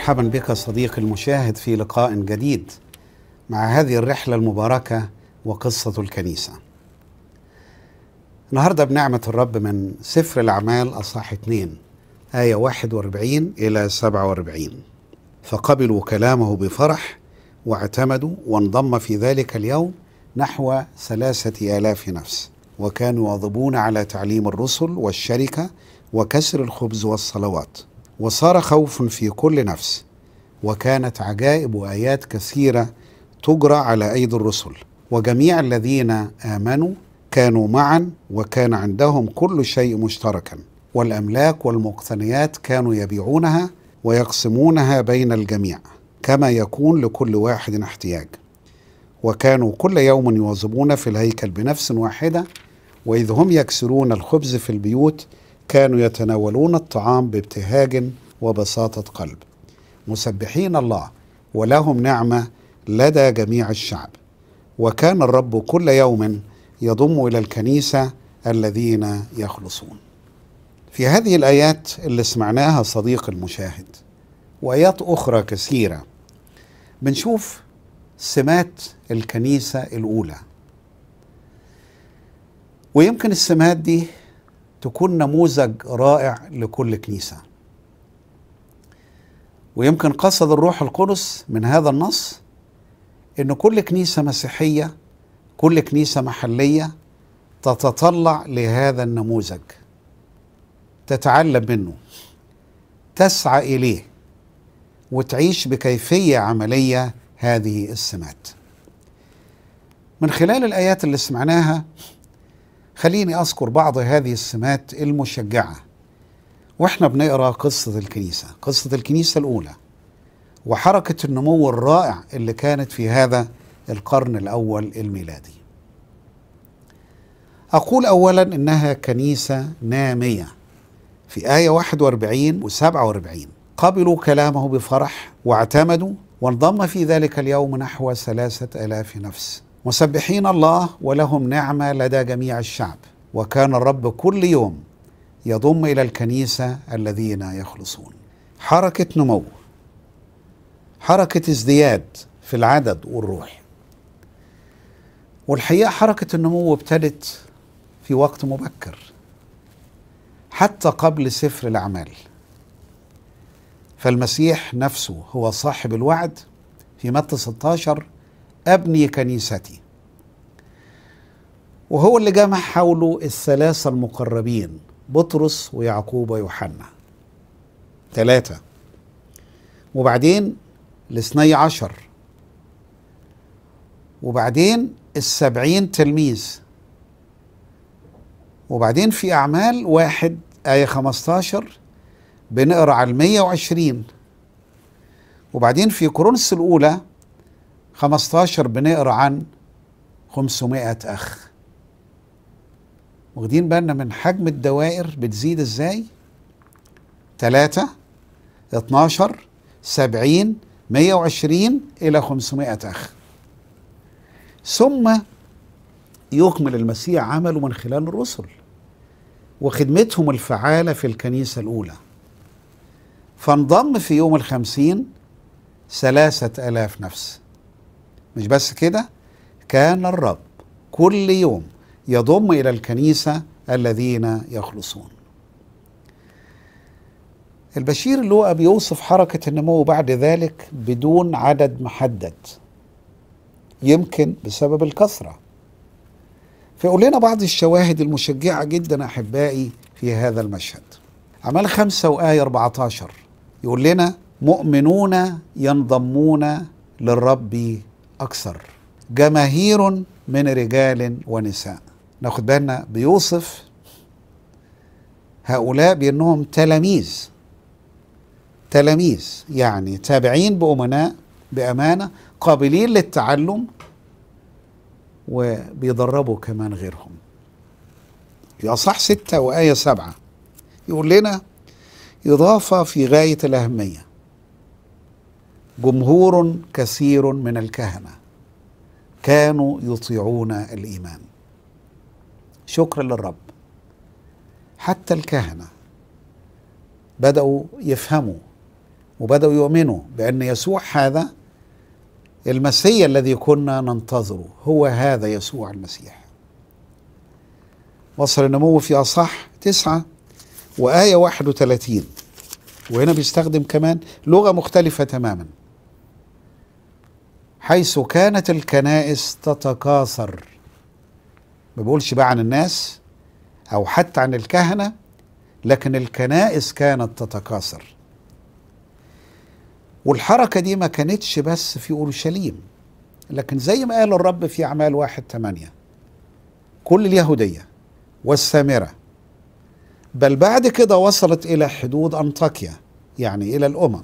مرحبا بك صديقي المشاهد في لقاء جديد مع هذه الرحلة المباركة وقصة الكنيسة. النهارده بنعمة الرب من سفر الأعمال أصح 2 آية 41 إلى 47 فقبلوا كلامه بفرح واعتمدوا وانضم في ذلك اليوم نحو ثلاثة آلاف نفس وكانوا يواظبون على تعليم الرسل والشركة وكسر الخبز والصلوات وصار خوف في كل نفس وكانت عجائب وايات كثيره تجرى على ايدي الرسل وجميع الذين امنوا كانوا معا وكان عندهم كل شيء مشتركا والاملاك والمقتنيات كانوا يبيعونها ويقسمونها بين الجميع كما يكون لكل واحد احتياج وكانوا كل يوم يواظبون في الهيكل بنفس واحده واذ هم يكسرون الخبز في البيوت كانوا يتناولون الطعام بابتهاج وبساطه قلب مسبحين الله ولهم نعمه لدى جميع الشعب وكان الرب كل يوم يضم الى الكنيسه الذين يخلصون في هذه الايات اللي سمعناها صديق المشاهد وايات اخرى كثيره بنشوف سمات الكنيسه الاولى ويمكن السمات دي تكون نموذج رائع لكل كنيسة ويمكن قصد الروح القدس من هذا النص أن كل كنيسة مسيحية كل كنيسة محلية تتطلع لهذا النموذج تتعلم منه تسعى إليه وتعيش بكيفية عملية هذه السمات من خلال الآيات اللي سمعناها خليني أذكر بعض هذه السمات المشجعة وإحنا بنقرأ قصة الكنيسة قصة الكنيسة الأولى وحركة النمو الرائع اللي كانت في هذا القرن الأول الميلادي أقول أولا إنها كنيسة نامية في آية 41 و 47 قبلوا كلامه بفرح واعتمدوا وانضم في ذلك اليوم نحو ثلاثة آلاف نفس مسبحين الله ولهم نعمه لدى جميع الشعب وكان الرب كل يوم يضم الى الكنيسه الذين يخلصون حركه نمو حركه ازدياد في العدد والروح والحقيقه حركه النمو ابتدت في وقت مبكر حتى قبل سفر الاعمال فالمسيح نفسه هو صاحب الوعد في متى 16 أبني كنيستي وهو اللي جمع حوله الثلاثة المقربين بطرس ويعقوب ويوحنا ثلاثة وبعدين الاثني عشر وبعدين السبعين تلميذ وبعدين في أعمال واحد آية 15 بنقرأ على المية وعشرين وبعدين في كورنس الأولى 15 بنقرا عن 500 اخ واخدين بالنا من حجم الدوائر بتزيد ازاي 3 12 70 120 الى 500 اخ ثم يكمل المسيح عمله من خلال الرسل وخدمتهم الفعالة في الكنيسة الأولى فانضم في يوم الخمسين ثلاثة آلاف نفس مش بس كده كان الرب كل يوم يضم الى الكنيسه الذين يخلصون البشير هو بيوصف حركة النمو بعد ذلك بدون عدد محدد يمكن بسبب الكثرة فيقول لنا بعض الشواهد المشجعة جدا أحبائي في هذا المشهد عمال خمسة وآية 14 يقول لنا مؤمنون ينضمون للرب أكثر جماهير من رجال ونساء ناخد بالنا بيوصف هؤلاء بأنهم تلاميذ تلاميذ يعني تابعين بأمناء بأمانة قابلين للتعلم وبيدربوا كمان غيرهم في أصح ستة وآية سبعة يقول لنا إضافة في غاية الأهمية جمهور كثير من الكهنه كانوا يطيعون الايمان شكرا للرب حتى الكهنه بداوا يفهموا وبداوا يؤمنوا بان يسوع هذا المسيح الذي كنا ننتظره هو هذا يسوع المسيح وصل النمو في أصح تسعة وآية 31 وهنا بيستخدم كمان لغة مختلفة تماما حيث كانت الكنائس تتكاثر ما بقولش بقى عن الناس أو حتى عن الكهنة لكن الكنائس كانت تتكاثر والحركة دي ما كانتش بس في أورشليم لكن زي ما قال الرب في أعمال واحد ثمانية كل اليهودية والسامرة بل بعد كده وصلت إلى حدود أنطاكيا يعني إلى الأمم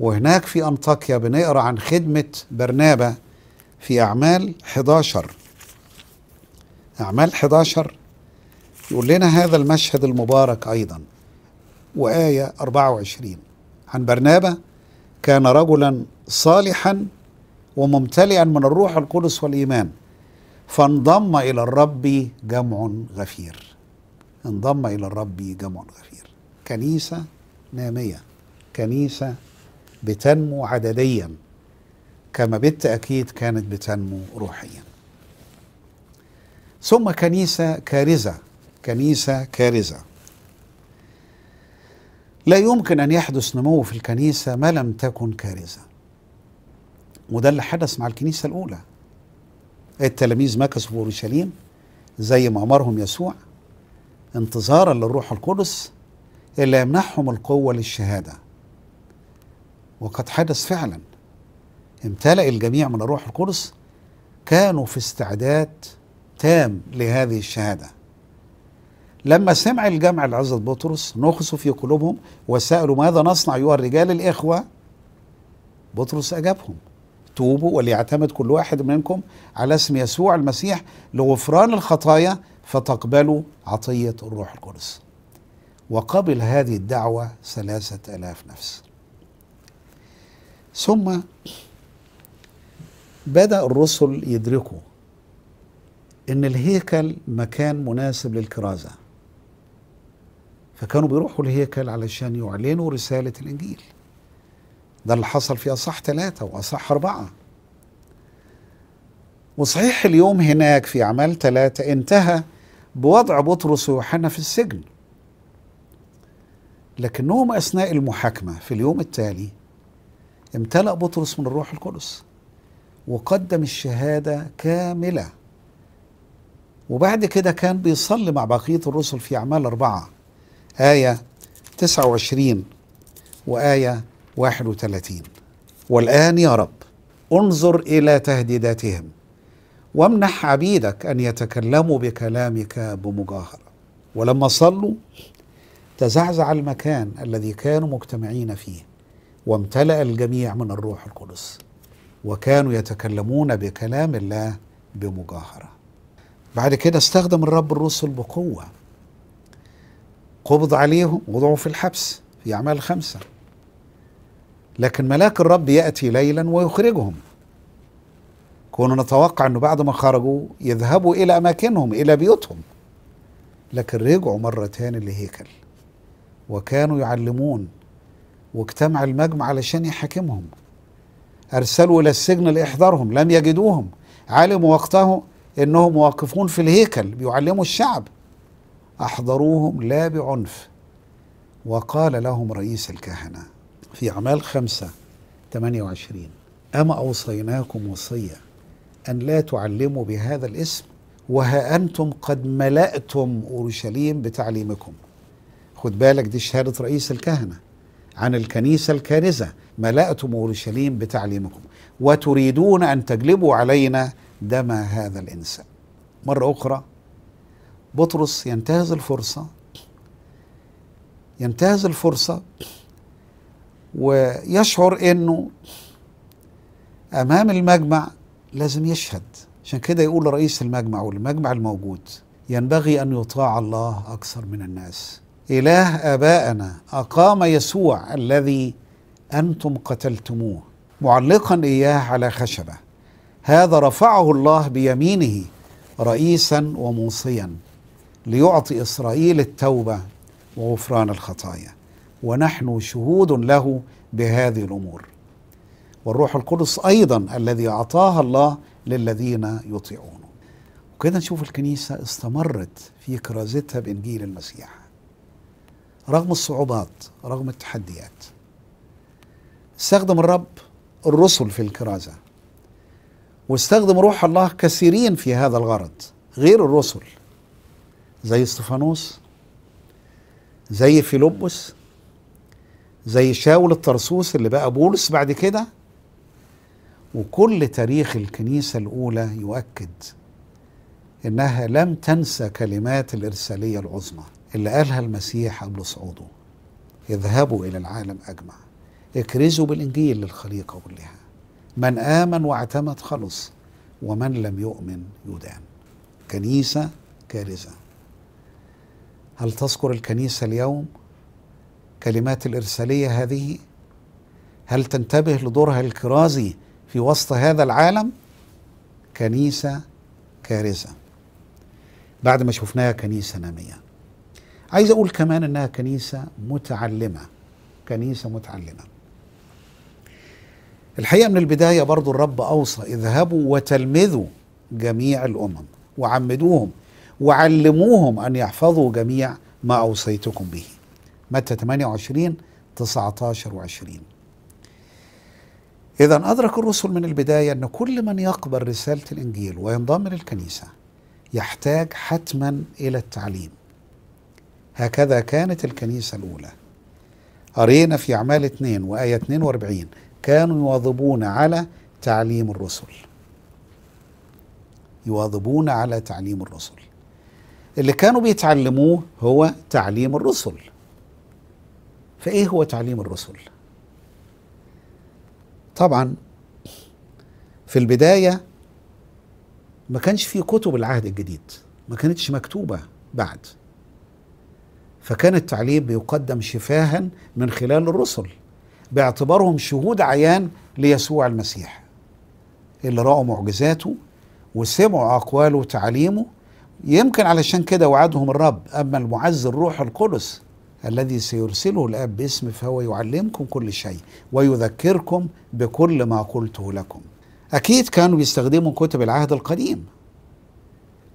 وهناك في أنطاكيا بنقرأ عن خدمة برنابة في أعمال 11 أعمال 11 يقول لنا هذا المشهد المبارك أيضا وآية 24 عن برنابة كان رجلا صالحا وممتلئا من الروح القدس والإيمان فانضم إلى الرب جمع غفير انضم إلى الرب جمع غفير كنيسة نامية كنيسة بتنمو عدديا كما بالتأكيد كانت بتنمو روحيا ثم كنيسة كارزة كنيسة كارزة لا يمكن أن يحدث نمو في الكنيسة ما لم تكن كارزة وده اللي حدث مع الكنيسة الأولى التلاميذ مكثوا في أورشليم زي ما أمرهم يسوع انتظارا للروح القدس اللي يمنحهم القوة للشهادة وقد حدث فعلا امتلأ الجميع من الروح القدس كانوا في استعداد تام لهذه الشهادة لما سمع الجمع العزة بطرس نخسوا في قلوبهم وسألوا ماذا نصنع أيها الرجال الإخوة بطرس أجابهم توبوا وليعتمد كل واحد منكم على اسم يسوع المسيح لغفران الخطايا فتقبلوا عطية الروح القدس وقبل هذه الدعوة ثلاثة آلاف نفس ثم بدأ الرسل يدركوا إن الهيكل مكان مناسب للكرازة فكانوا بيروحوا الهيكل علشان يعلنوا رسالة الإنجيل ده اللي حصل في أصح ثلاثة وأصح أربعة وصحيح اليوم هناك في أعمال ثلاثة انتهى بوضع بطرس ويوحنا في السجن لكنهم أثناء المحاكمة في اليوم التالي امتلأ بطرس من الروح القدس وقدم الشهادة كاملة وبعد كده كان بيصلي مع بقية الرسل في أعمال أربعة آية 29 وآية 31 والآن يا رب انظر إلى تهديداتهم وامنح عبيدك أن يتكلموا بكلامك بمجاهرة ولما صلوا تزعزع المكان الذي كانوا مجتمعين فيه وامتلأ الجميع من الروح القدس وكانوا يتكلمون بكلام الله بمجاهرة بعد كده استخدم الرب الرسل بقوة قبض عليهم وضعوا في الحبس في أعمال خمسة لكن ملاك الرب يأتي ليلا ويخرجهم كنا نتوقع أنه بعد ما خرجوا يذهبوا إلى أماكنهم إلى بيوتهم لكن رجعوا مرة تاني لهيكل وكانوا يعلمون واجتمع المجمع علشان يحاكمهم أرسلوا إلى السجن لإحضارهم لم يجدوهم علموا وقته إنهم واقفون في الهيكل بيعلموا الشعب أحضروهم لا بعنف وقال لهم رئيس الكهنة في أعمال خمسة 28 أما أوصيناكم وصية أن لا تعلموا بهذا الاسم وها أنتم قد ملأتم أورشليم بتعليمكم خد بالك دي شهادة رئيس الكهنة عن الكنيسة الكارزة ملأتم أورشليم بتعليمكم وتريدون أن تجلبوا علينا دم هذا الإنسان مرة أخرى بطرس ينتهز الفرصة ينتهز الفرصة ويشعر أنه أمام المجمع لازم يشهد عشان كده يقول لرئيس المجمع والمجمع الموجود ينبغي أن يطاع الله أكثر من الناس إله آبائنا أقام يسوع الذي أنتم قتلتموه معلقا إياه على خشبة هذا رفعه الله بيمينه رئيسا وموصيا ليعطي إسرائيل التوبة وغفران الخطايا ونحن شهود له بهذه الأمور والروح القدس أيضا الذي أعطاها الله للذين يطيعونه وكده نشوف الكنيسة استمرت في كرازتها بإنجيل المسيح رغم الصعوبات رغم التحديات استخدم الرب الرسل في الكرازة واستخدم روح الله كثيرين في هذا الغرض غير الرسل زي استفانوس زي فيلبس زي شاول الطرسوس اللي بقى بولس بعد كده وكل تاريخ الكنيسة الأولى يؤكد إنها لم تنسى كلمات الإرسالية العظمى اللي قالها المسيح قبل صعوده اذهبوا إلى العالم أجمع اكرزوا بالإنجيل للخليقة كلها من آمن واعتمد خلص ومن لم يؤمن يدان كنيسة كارثة هل تذكر الكنيسة اليوم كلمات الإرسالية هذه هل تنتبه لدورها الكرازي في وسط هذا العالم كنيسة كارثة بعد ما شفناها كنيسة نامية عايز اقول كمان انها كنيسه متعلمه كنيسه متعلمه الحقيقه من البدايه برضو الرب اوصى اذهبوا وتلمذوا جميع الامم وعمدوهم وعلموهم ان يحفظوا جميع ما اوصيتكم به متى 28 19 و20 إذا أدرك الرسل من البداية أن كل من يقبل رسالة الإنجيل وينضم للكنيسة يحتاج حتما إلى التعليم هكذا كانت الكنيسة الأولى قرينا في أعمال 2 وآية 42 كانوا يواظبون على تعليم الرسل يواظبون على تعليم الرسل اللي كانوا بيتعلموه هو تعليم الرسل فإيه هو تعليم الرسل؟ طبعا في البداية ما كانش في كتب العهد الجديد ما كانتش مكتوبة بعد فكان التعليم بيقدم شفاها من خلال الرسل باعتبارهم شهود عيان ليسوع المسيح اللي رأوا معجزاته وسمعوا أقواله وتعاليمه يمكن علشان كده وعدهم الرب أما المعز الروح القدس الذي سيرسله الاب باسم فهو يعلمكم كل شيء ويذكركم بكل ما قلته لكم. اكيد كانوا بيستخدموا كتب العهد القديم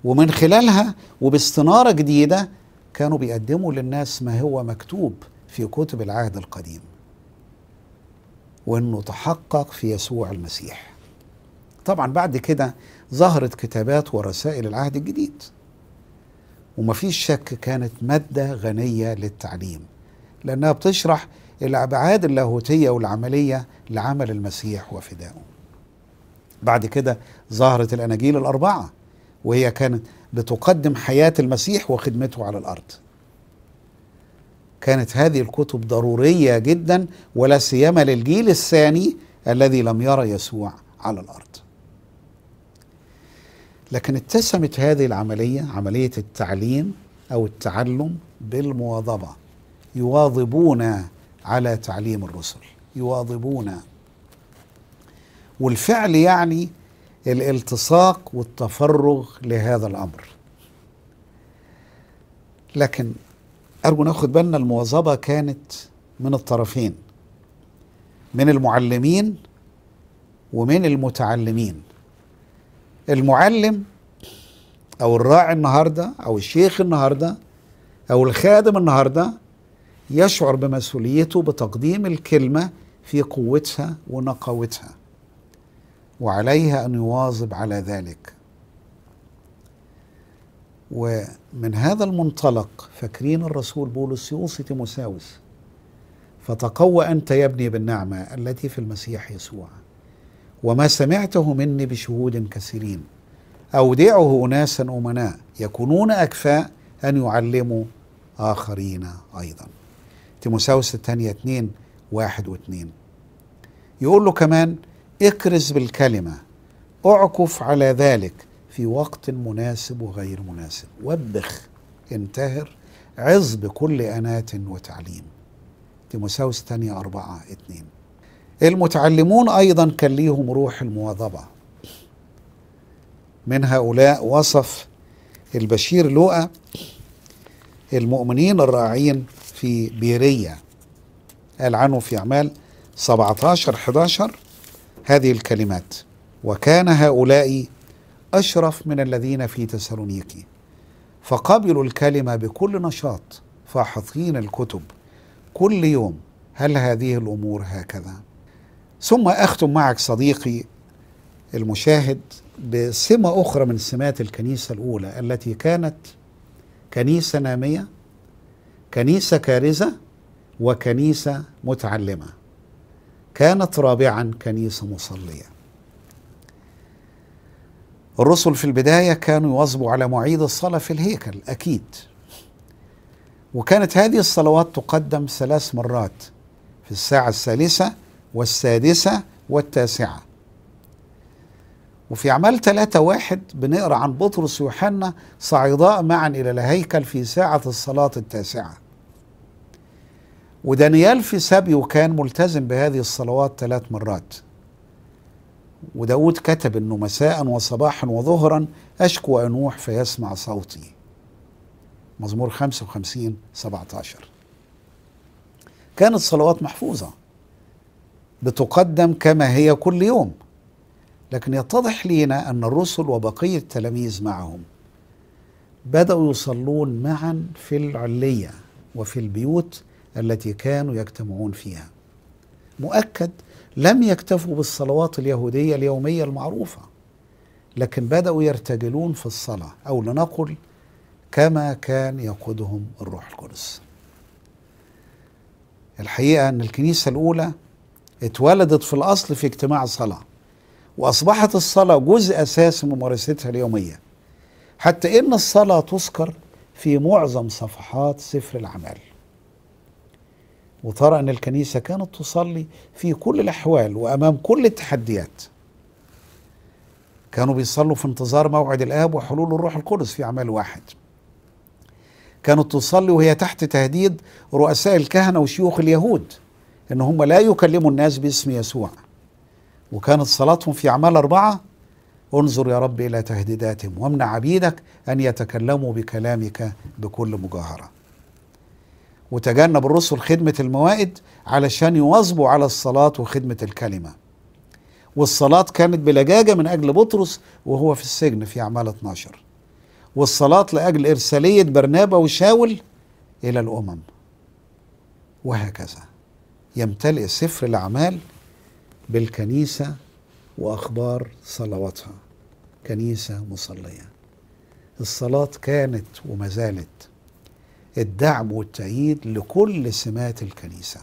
ومن خلالها وباستناره جديده كانوا بيقدموا للناس ما هو مكتوب في كتب العهد القديم وانه تحقق في يسوع المسيح طبعا بعد كده ظهرت كتابات ورسائل العهد الجديد ومفيش شك كانت مادة غنية للتعليم لأنها بتشرح الأبعاد اللاهوتية والعملية لعمل المسيح وفدائه بعد كده ظهرت الأناجيل الأربعة وهي كانت بتقدم حياة المسيح وخدمته على الأرض كانت هذه الكتب ضرورية جدا ولا سيما للجيل الثاني الذي لم يرى يسوع على الأرض لكن اتسمت هذه العملية عملية التعليم أو التعلم بالمواظبة يواظبون على تعليم الرسل يواظبون والفعل يعني الالتصاق والتفرغ لهذا الامر لكن ارجو ناخد بالنا المواظبه كانت من الطرفين من المعلمين ومن المتعلمين المعلم او الراعي النهارده او الشيخ النهارده او الخادم النهارده يشعر بمسؤوليته بتقديم الكلمه في قوتها ونقاوتها وعليه ان يواظب على ذلك ومن هذا المنطلق فاكرين الرسول بولس يوصي تيموساوس فتقوى انت يا ابني بالنعمه التي في المسيح يسوع وما سمعته مني بشهود كثيرين اودعه اناسا امناء يكونون اكفاء ان يعلموا اخرين ايضا تيموساوس الثانيه 2 واحد واثنين يقول له كمان اكرز بالكلمه اعكف على ذلك في وقت مناسب وغير مناسب وبخ انتهر عظ بكل أناة وتعليم تيموساوس تانية أربعة اتنين المتعلمون أيضا كان ليهم روح المواظبة من هؤلاء وصف البشير لوقا المؤمنين الراعين في بيرية قال عنه في أعمال 17 11 هذه الكلمات وكان هؤلاء أشرف من الذين في تسالونيكي فقبلوا الكلمة بكل نشاط فاحظين الكتب كل يوم هل هذه الأمور هكذا ثم أختم معك صديقي المشاهد بسمة أخرى من سمات الكنيسة الأولى التي كانت كنيسة نامية كنيسة كارزة وكنيسة متعلمة كانت رابعا كنيسة مصلية الرسل في البداية كانوا يواظبوا على معيد الصلاة في الهيكل أكيد وكانت هذه الصلوات تقدم ثلاث مرات في الساعة الثالثة والسادسة والتاسعة وفي أعمال ثلاثة واحد بنقرأ عن بطرس ويوحنا صعيدا معا إلى الهيكل في ساعة الصلاة التاسعة ودانيال في سابيو كان ملتزم بهذه الصلوات ثلاث مرات وداود كتب انه مساء وصباحا وظهرا اشكو انوح فيسمع صوتي مزمور 55 17 كانت صلوات محفوظة بتقدم كما هي كل يوم لكن يتضح لينا أن الرسل وبقية التلاميذ معهم بدأوا يصلون معا في العلية وفي البيوت التي كانوا يجتمعون فيها مؤكد لم يكتفوا بالصلوات اليهودية اليومية المعروفة لكن بدأوا يرتجلون في الصلاة أو لنقل كما كان يقودهم الروح القدس الحقيقة أن الكنيسة الأولى اتولدت في الأصل في اجتماع صلاة وأصبحت الصلاة جزء أساسي من ممارستها اليومية حتى إن الصلاة تذكر في معظم صفحات سفر الأعمال وترى أن الكنيسة كانت تصلي في كل الأحوال وأمام كل التحديات كانوا بيصلوا في انتظار موعد الآب وحلول الروح القدس في أعمال واحد كانت تصلي وهي تحت تهديد رؤساء الكهنة وشيوخ اليهود إن هم لا يكلموا الناس باسم يسوع وكانت صلاتهم في أعمال أربعة انظر يا رب إلى تهديداتهم وامنع عبيدك أن يتكلموا بكلامك بكل مجاهرة وتجنب الرسل خدمة الموائد علشان يواظبوا على الصلاة وخدمة الكلمة والصلاة كانت بلجاجة من أجل بطرس وهو في السجن في أعمال 12 والصلاة لأجل إرسالية برنابا وشاول إلى الأمم وهكذا يمتلئ سفر الأعمال بالكنيسة وأخبار صلواتها كنيسة مصلية الصلاة كانت وما زالت الدعم والتأييد لكل سمات الكنيسة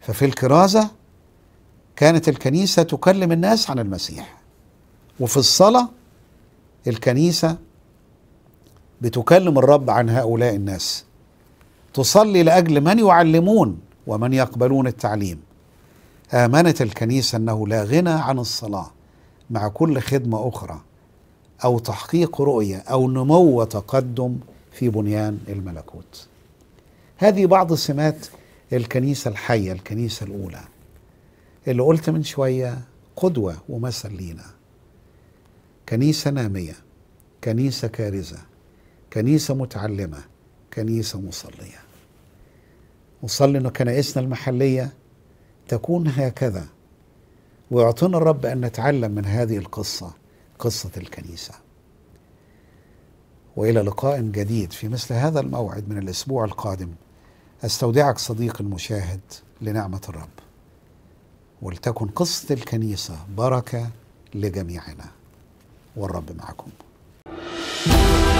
ففي الكرازة كانت الكنيسة تكلم الناس عن المسيح وفي الصلاة الكنيسة بتكلم الرب عن هؤلاء الناس تصلي لأجل من يعلمون ومن يقبلون التعليم آمنت الكنيسة أنه لا غنى عن الصلاة مع كل خدمة أخرى أو تحقيق رؤية أو نمو وتقدم في بنيان الملكوت هذه بعض سمات الكنيسة الحية الكنيسة الأولى اللي قلت من شوية قدوة ومثل لينا كنيسة نامية كنيسة كارزة كنيسة متعلمة كنيسة مصلية نصلي أن كنائسنا المحلية تكون هكذا ويعطينا الرب أن نتعلم من هذه القصة قصة الكنيسة والى لقاء جديد في مثل هذا الموعد من الاسبوع القادم استودعك صديقي المشاهد لنعمه الرب ولتكن قصه الكنيسه بركه لجميعنا والرب معكم thank you